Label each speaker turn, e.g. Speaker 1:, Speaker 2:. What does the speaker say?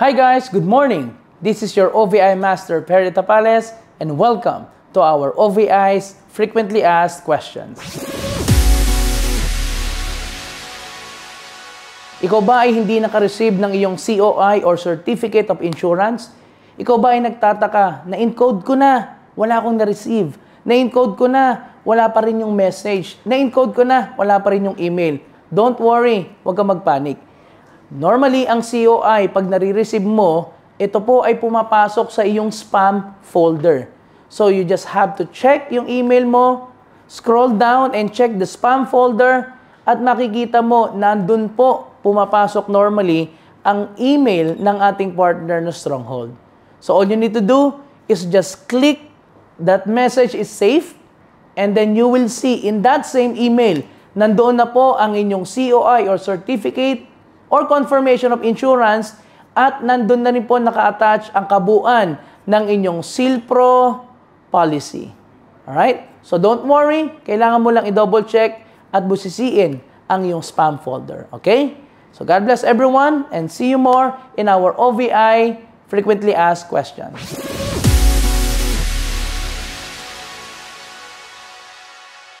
Speaker 1: Hi guys, good morning! This is your OVI Master Perry Tapales and welcome to our OVI's Frequently Asked Questions. Ikaw ba ay hindi naka-receive ng iyong COI or Certificate of Insurance? Ikaw ba ay nagtataka na encode ko na, wala akong na-receive? Na-encode ko na, wala pa rin yung message? Na-encode ko na, wala pa rin yung email? Don't worry, huwag kang magpanik Normally, ang COI, pag nare-receive mo, ito po ay pumapasok sa iyong spam folder. So, you just have to check yung email mo, scroll down and check the spam folder, at makikita mo, nandun po pumapasok normally ang email ng ating partner na Stronghold. So, all you need to do is just click that message is safe and then you will see in that same email, nandoon na po ang inyong COI or certificate or confirmation of insurance at nandun na rin po naka-attach ang kabuuan ng inyong SILPRO policy. Alright? So don't worry, kailangan mo lang i-double check at busisiin ang iyong spam folder. Okay? So God bless everyone and see you more in our OVI Frequently Asked Questions.